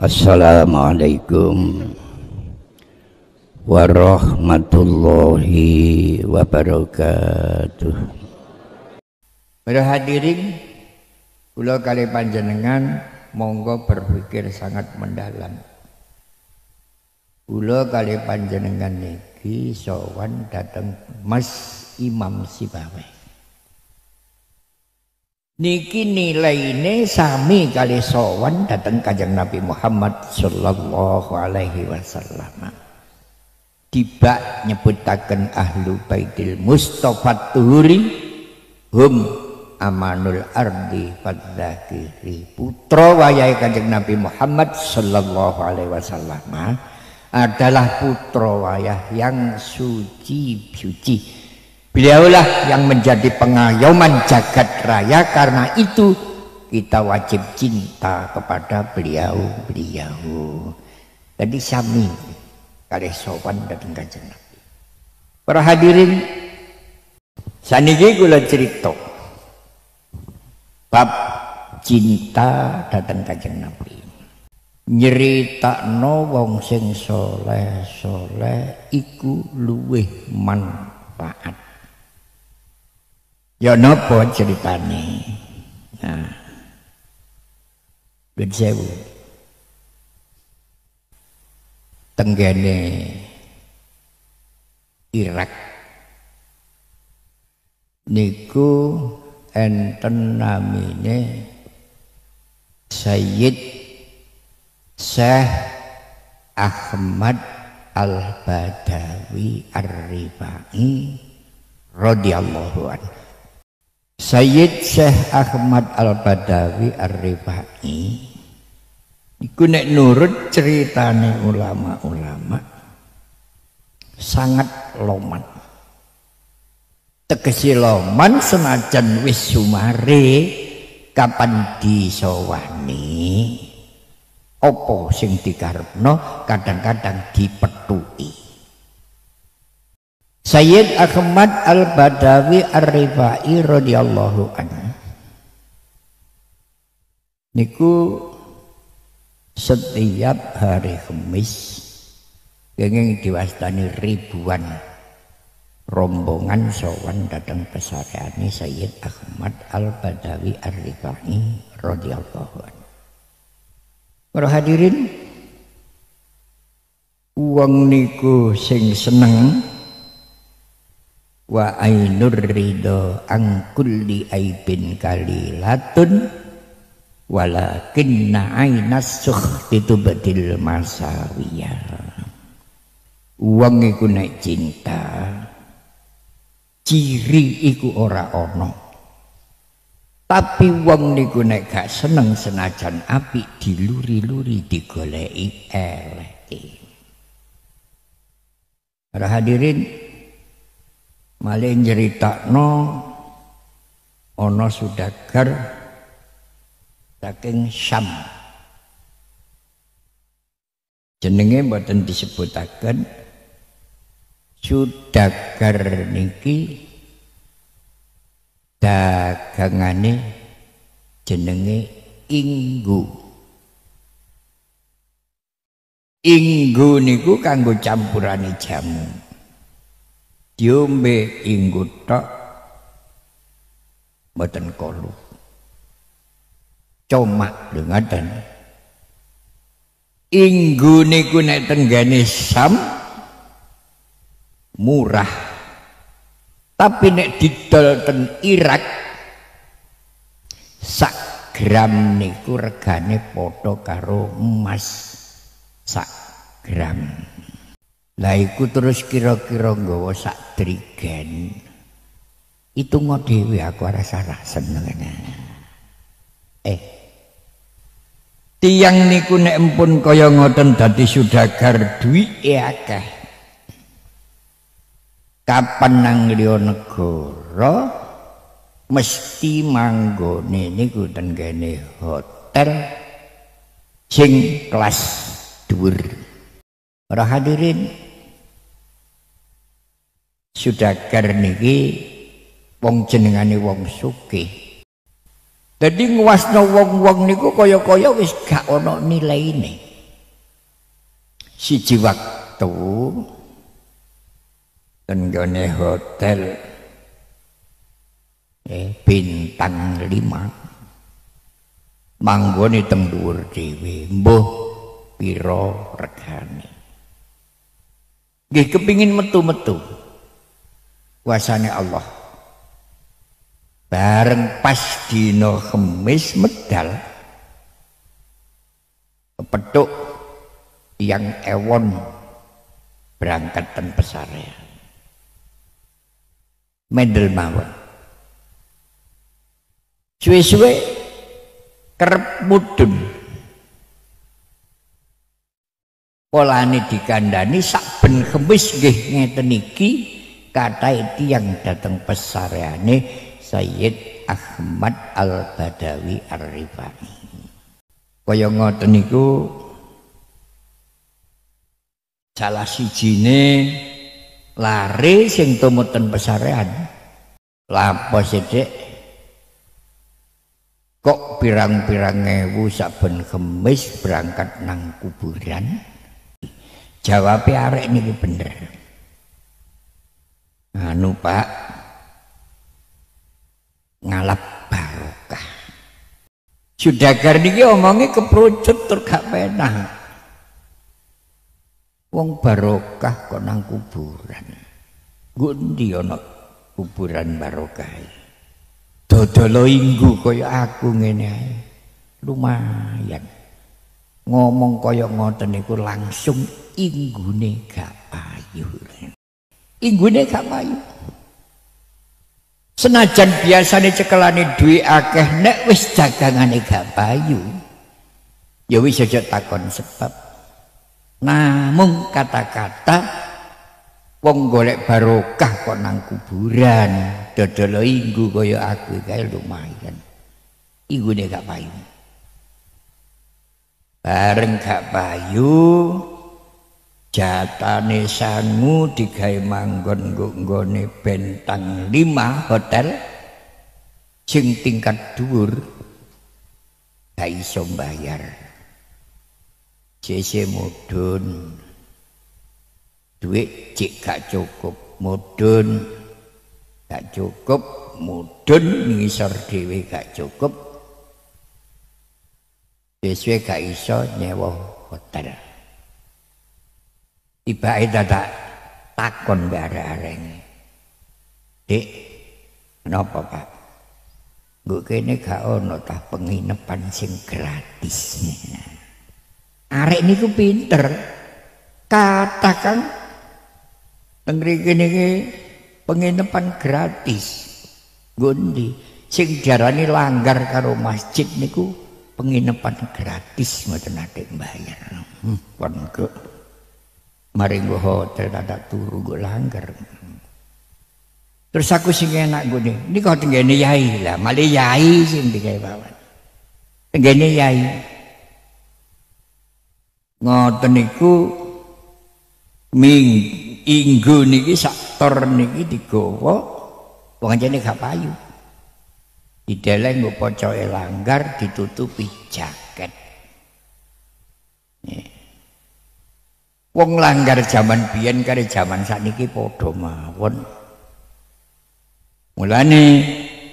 Assalamualaikum warahmatullahi wabarakatuh. Para hadirin, kula kali panjenengan monggo berpikir sangat mendalam. Kula kali panjenengan niki sowan dateng Mas Imam Sibawi niki nilaine sami kali sowan datang kajang Nabi Muhammad sallallahu alaihi wasallam tiba nyebutaken ahlu baitil Mustafa tuhuri hum amanul ardi kiri putra wayahe kanjeng Nabi Muhammad sallallahu alaihi wasallam adalah putra wayah yang suci suci Beliaulah yang menjadi pengayoman jagat raya karena itu kita wajib cinta kepada beliau-beliau. Tadi sami kalih sopan dateng kanjeng Nabi. Para hadirin saniki kula cerita bab cinta datang kanjeng Nabi. no wong sing soleh-soleh iku luweh manfaat Ya napa ceritane? Nah. Gun sewu. Tenggene Irak niku enten namine Sayyid Syekh Ahmad Al-Badawi ar Riba'i radhiyallahu anhu Sayyid Syekh Ahmad Al-Badawi Ar-Rifai iku nek nurut ceritane ulama-ulama sangat loman tegesi loman senajan wis sumare kapan disowani opo sing dikarepno kadang-kadang dipetuki Sayyid Ahmad Al-Badawi Ar-Rifai radhiyallahu anhu niku setiap hari Kamis kengen diwastani ribuan rombongan sowan datang pesareane Sayyid Ahmad Al-Badawi Ar-Rifai radhiyallahu anhu. Para hadirin uang niku sing seneng wa ainur ridho ang kulli aibin kalilatun walakinna ainas sukhti tubadil masawiyah Uang iku nek cinta ciri iku ora ana. Tapi wong niku nek gak seneng senajan api diluri-luri digoleki eleke. Para hadirin malah nyeritakno ana sudagar saking Syam jenenge mboten disebutaken sudagar niki dagangane jenenge Inggu Inggu niku kanggo campurane jamu diombe ingguthok mboten kolu cuma dengaten inggu niku nek tenggane sam murah tapi nek didol ten irak sak gram niku regane padha karo emas sak gram Lah iku terus kira-kira nggawa sak trigen. Itu ngodewi aku rasa rasa nengen. Eh, tiang niku nek pun kaya ngoten dadi sudagar duwi e akeh kapan nang liya mesti manggone niku ten kene hotel sing kelas dhuwur para hadirin sudagar niki wong jenengane wong suki dadi nguwasno wong-wong niku kaya-kaya wis gak ana nilaine siji wektu tenggone hotel eh bintang 5 manggoni teng dhuwur dhewe mbuh pira regane nggih kepengin metu-metu kuasane Allah bareng pas dino kemis medal petuk yang ewon berangkat ten pesarean mendel mawon suwe-suwe kerep mudun polane dikandani sak ben kemis nggih ngeten iki itu yang datang pesareane Sayyid Ahmad Al-Badawi Ar-Rifai. Kaya ngoten niku salah sijine lari sing tumeten pesarean. Lapo sithik kok pirang-pirang ewu saben kemis berangkat nang kuburan. Jawabnya arek niki bener. anu Pak ngalap barokah Judagar niki omongi keprucut tur gak penah wong barokah kok nang kuburan ngendi ana kuburan barokah dodolo inggu kaya aku ngene lumayan ngomong kaya ngoten niku langsung inggune gak ayuh inggune gak payu senajan biasane cekelane duwe akeh nek wis dagangane gak payu ya wis aja takon sebab namung kata-kata wong golek barokah kok nang kuburan dodol inggu kaya aku kae lumayan inggune gak payu bareng gak payu jatane sangu digawe manggon nggone bentang lima hotel sing tingkat dhuwur ga iso mbayar cece mudun duit cek gak cukup mudun gak cukup mudun ngisor dhewe gak cukup Sesuai gak iso nyewa hotel. tibae tak takon mbak areng dik kenapa pak gue kene gak ono tah penginapan sing gratis arek niku pinter katakan negeri kene ke penginapan gratis gundi sing jarani langgar karo masjid niku penginapan gratis mboten ate mbayar hmm, maring go hotel ada turu go langgar terus aku sing enak go ni ni kau tenggene yai lah male yai sing dikai bawan tenggene yai ngoten niku ming inggu niki sak tor niki digawa wong jane gak payu dideleh nggo pocoke langgar ditutupi jaket Nih. wong langgar jaman biyen kare jaman sakniki padha mawon mulane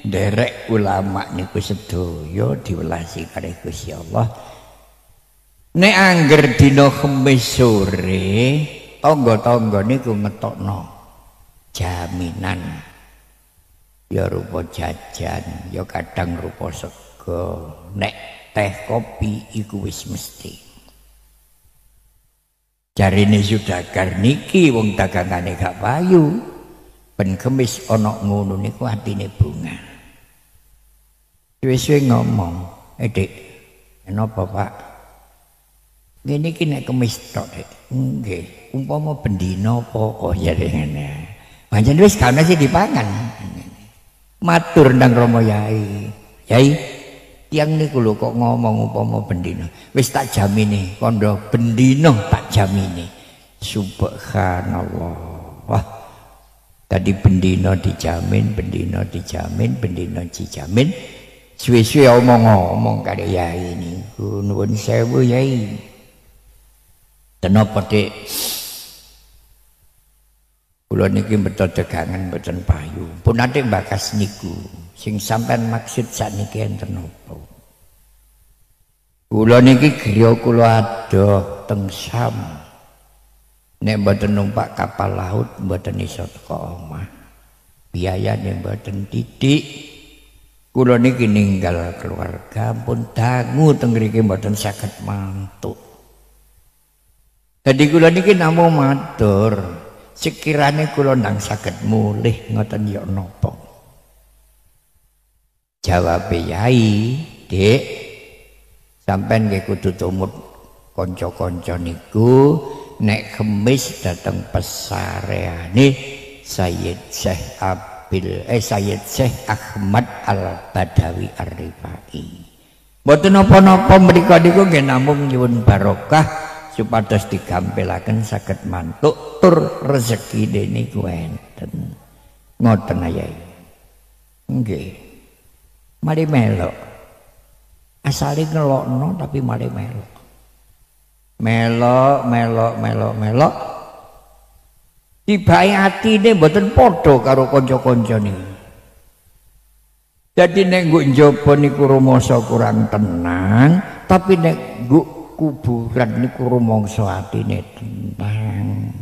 derek ulama niku sedaya diwelasi kare Gusti Allah nek angger dina kemis sore tangga-tangga niku ngetokno jaminan ya rupa jajan ya kadang rupa sego nek teh kopi iku wis mesti Cari ini sudah karniki wong dagangane gak payu ben kemis ana ngono niku atine bunga Suwe-suwe ngomong edik eh, eno bapak ngene iki nek kemis tok e nggih umpama bendina apa kok ya ngene pancen wis gak sih dipangan matur nang romo yai yai tiang niku lho kok ngomong upama bendina wis tak jamine kandha bendina tak jamine subhanallah wah tadi bendina dijamin bendina dijamin bendina dijamin suwe-suwe omong-omong kare yai niku nuwun sewu yai tenapa dik kula niki mboten degangan mboten payu pun ate mbakas niku sing sampean maksud sakniki enten napa kula niki griya kula adoh teng sam nek mboten numpak kapal laut mboten iso teko omah biaya nek mboten didik kula niki ninggal keluarga pun dangu teng mriki mboten saged mantuk Jadi kula niki namo matur sekirane kula nang saged mulih ngoten ya napa no jawab yai dek sampean nggih kudu tumut kanca-kanca niku nek kemis dateng pesareane Sayyid Syekh Abil eh Sayyid Syekh Ahmad Al Badawi Arifai. rifai Mboten napa-napa mriku niku nggih namung nyuwun barokah supados digampilaken saged mantuk tur rezeki niku enten. Ngoten ayai. Nggih. Okay. mari melok asale ngelokno tapi mari melok melok melok melok melok tibae atine mboten padha karo kanca-kancane dadi nek nggo njaba niku rumangsa kurang tenang tapi nek nggo kuburan niku rumangsa atine tenang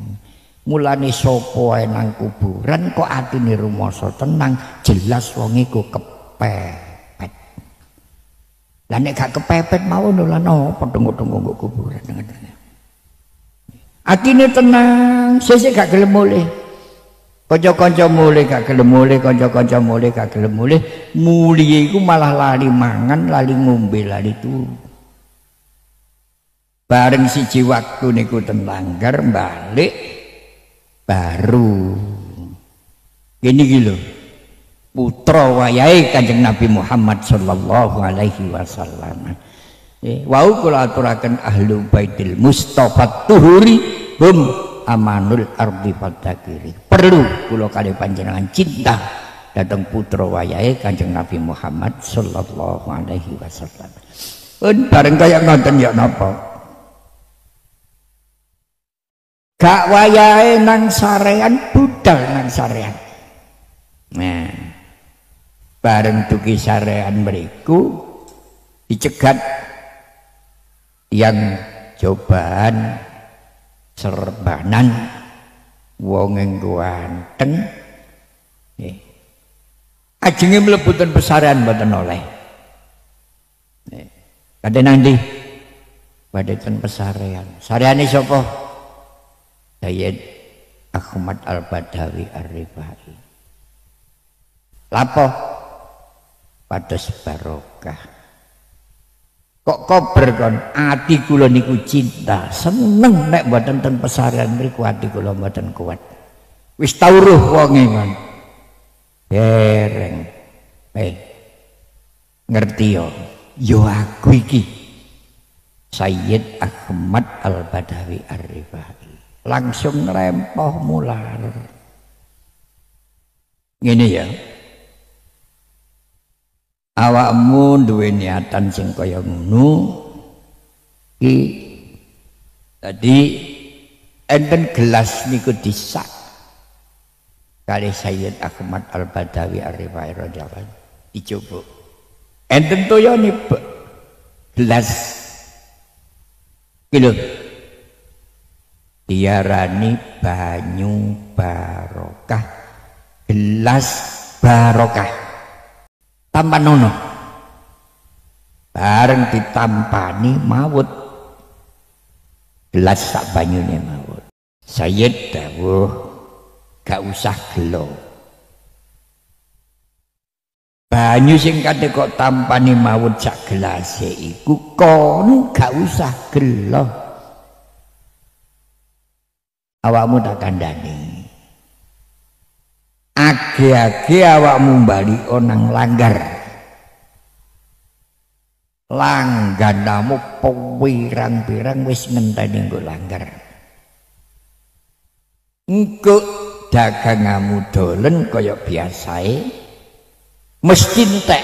mulane sapa ae nang kuburan kok atine rumangsa tenang jelas wong iku kepeh Lah nek gak kepepet mau lho napa tunggu-tunggu nggo kuburan ngene. Atine tenang, sesek gak gelem muleh. Kanca-kanca muleh gak gelem muleh, kanca-kanca muleh gak gelem muleh, mulihe iku malah lali mangan, lali ngombe, lali turu. Bareng siji waktu niku tenanggar balik baru. Kene iki lho. putra wayahe Kanjeng Nabi Muhammad sallallahu alaihi wasallam. Eh, Wa kula aturaken ahlu baitil Mustafa Tuhuri hum amanul ardi fadakiri. Perlu kula kali panjenengan cinta datang putra wayahe Kanjeng Nabi Muhammad sallallahu alaihi wasallam. Pun bareng kaya ngoten ya napa? Gak wayahe nang sarean budal nang sarean. Nah, bareng tuki sarean beriku dicegat yang cobaan serbanan wong engko anteng nggih ajenge mlebutan pesarean oleh nggih nanti nang ndi badheten pesarean sareane sapa Sayyid Ahmad Al-Badawi Ar-Rifai lapo pados barokah kok kober kon ati kula niku cinta seneng nek mboten ten pesarean mriku ati kula mboten kuat wis tauruh wonge kon dereng eh ngerti yo yo aku iki Sayyid Ahmad Al-Badawi Ar-Rifai langsung rempoh mular ngene ya awakmu duwe niatan sing kaya ngono iki tadi enten gelas niku disak kali Sayyid Ahmad Al Badawi Ar Rifai radhiyallahu dicoba enten toyo nipe gelas kilo tiara diarani banyu barokah gelas barokah tampanono bareng ditampani mawut gelas sak banyune mawut sayyid dawuh gak usah gelo banyu sing kate kok tampani mawut sak gelas iku kon gak usah gelo awakmu tak kandani nyegeake awakmu bali onang langgar langganamu pewirang-pirang wis ngenteni nggo langgar engko dagangamu dolen kaya biasae mesti entek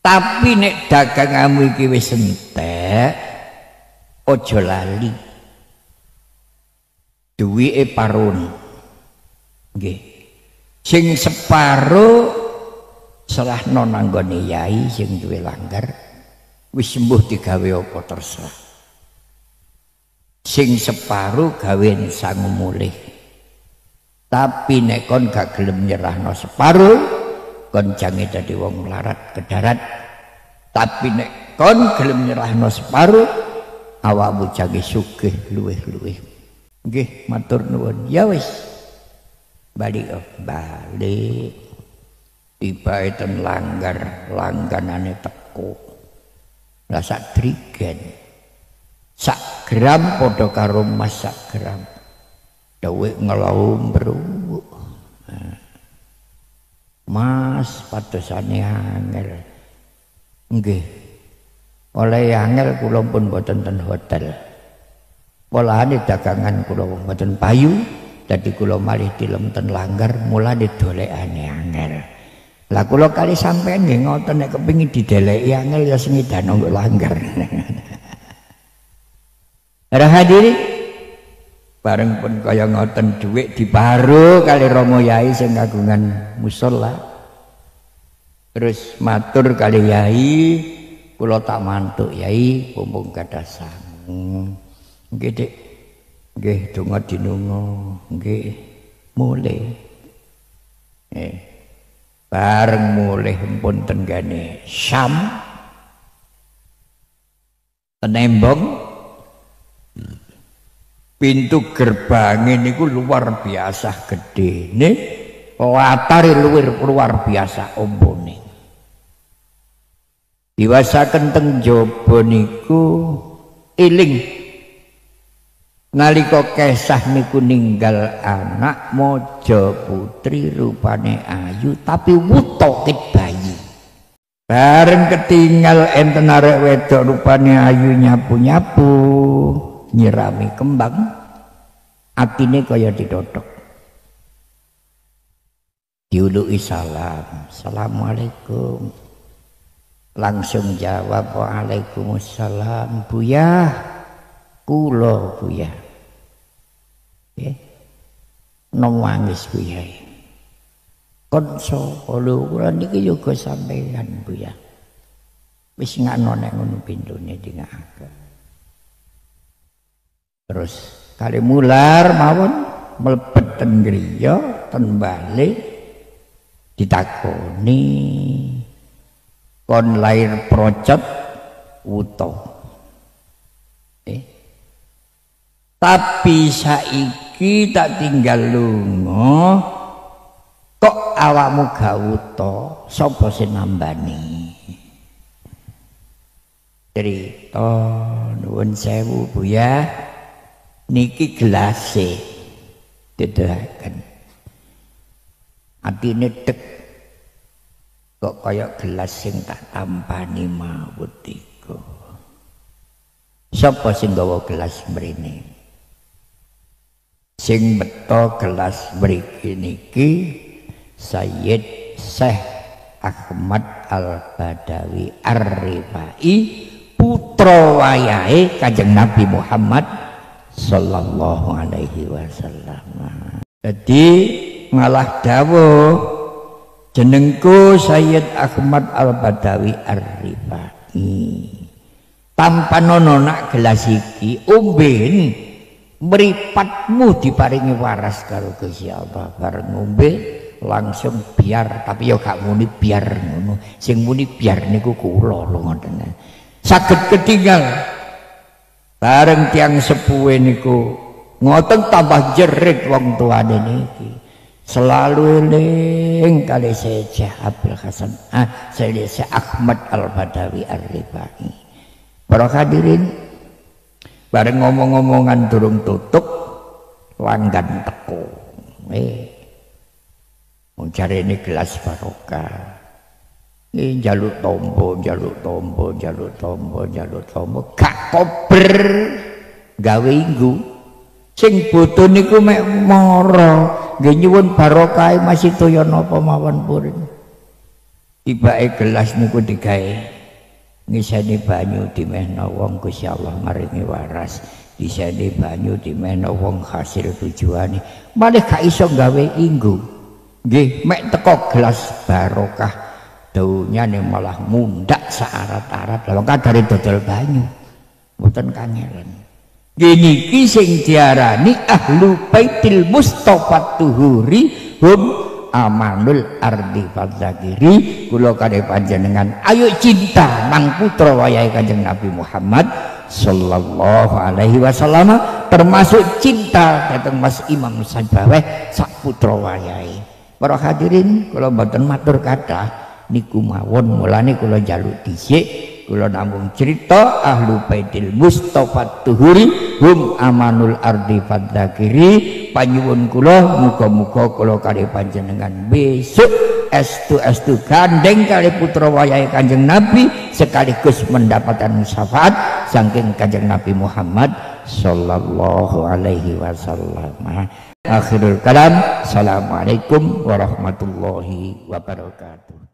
tapi nek dagangamu iki wis entek aja lali duwike parun nggih sing separo serah non anggone yai sing duwe langgar wis sembuh digawe apa terserah sing separo gawe sang mulih tapi nek kon gak gelem nyerahno separo kon jange dadi wong larat kedarat tapi nek kon gelem nyerahno separo awakmu jange sugih luweh-luweh nggih matur nuwun ya wis balik balik tiba itu langgar langganannya teko rasa trigen sak gram podo karo mas sak gram dewek ngelawum bro mas patusane angel nggih oleh angel kula pun boten ten hotel polahane dagangan kula boten payu Tadi kulo malih dilemten langgar mula didolek ane angel. Lah kulo kali sampean nggih ngoten nek kepingin didelek angel ya sing idan mbok langgar. Para hadirin bareng pun kaya ngoten dhuwit diparu kali romo yai sing kagungan musala. Terus matur kali yai kulo tak mantuk yai mumpung kata sang. Nggih Nggih, donga dinunga, nggih. Mule. Eh. Bareng mule pun tenggane Syam. Tenembong. Pintu gerbang ini luar biasa gede ini Latari luar, biasa ombone Diwasa kenteng jobo niku Iling nalika kesah miku ninggal anak mojo putri rupane ayu tapi wuto wutoke bayi bareng ketinggal enten arek wedok rupane ayu nyapu-nyapu nyirami kembang atine kaya didotok diuluki salam assalamualaikum langsung jawab waalaikumsalam buyah kula buya nggih nang wangis buya konso kula kula niki yoga sampeyan buya wis ngono nek ngono pintune dingake terus kali mular mawon mlebet ten griya ten ditakoni kon lair procet utawa tapi saiki tak tinggal lungo, kok awakmu gawuto sapa sing nambani cerita nuwun sewu bu ya niki gelase dedhaken atine tek kok kaya gelas sing tak tampani mawut iku sapa sing gawa gelas mrene sing beto gelas mriki niki Sayyid Syekh Ahmad Al-Badawi Ar-Rifai putra wayahe Kanjeng Nabi Muhammad sallallahu alaihi wasallam. Jadi malah dawuh jenengku Sayyid Ahmad Al-Badawi Ar-Rifai. Tanpa nono nak gelas iki umben mripatmu diparingi waras karo Gusti Allah bareng ngombe langsung biar tapi ya gak muni biar ngono sing muni biar niku kula lho ngoten saged ketinggal bareng tiang sepuwe niku ngoten tambah jerit wong tuane niki selalu eling kali saya Abdul Hasan ah saya Ahmad Al Badawi Ar Ribani para hadirin bareng ngomong-ngomongan durung tutup langgan teko eh wong ini gelas barokah ini jaluk tombo jaluk tombo jaluk tombo jaluk tombo gak kober gawe inggu sing butuh niku mek moro nggih nyuwun barokah e Mas Toyo napa mawon purin tibake gelas niku digawe ngiseni banyu dimehna wong Gusti Allah maringi waras diseni banyu dimehna wong hasil tujuane malah gak iso gawe inggu nggih mek teko gelas barokah daunya nih malah mundak searat-arat lalu kan dari dodol banyu bukan kangen gini kising diarani ahlu baitil mustafa tuhuri hum amanul ardi fadzakiri kula kare panjenengan ayo cinta mang putra wayahe kanjeng Nabi Muhammad sallallahu alaihi wasallam termasuk cinta datang Mas Imam Sajaweh sak putra wayahe para hadirin kula mboten matur kata, niku mawon mulane kula jaluk dhisik kula namung cerita ahlu baitil mustofa tuhuri hum amanul ardi fadzakiri panyuwun kula muga-muga kula kali panjenengan besok estu estu gandeng kali putra wayahe Kanjeng Nabi sekaligus mendapatkan syafaat saking Kanjeng Nabi Muhammad sallallahu alaihi wasallam akhirul kalam assalamualaikum warahmatullahi wabarakatuh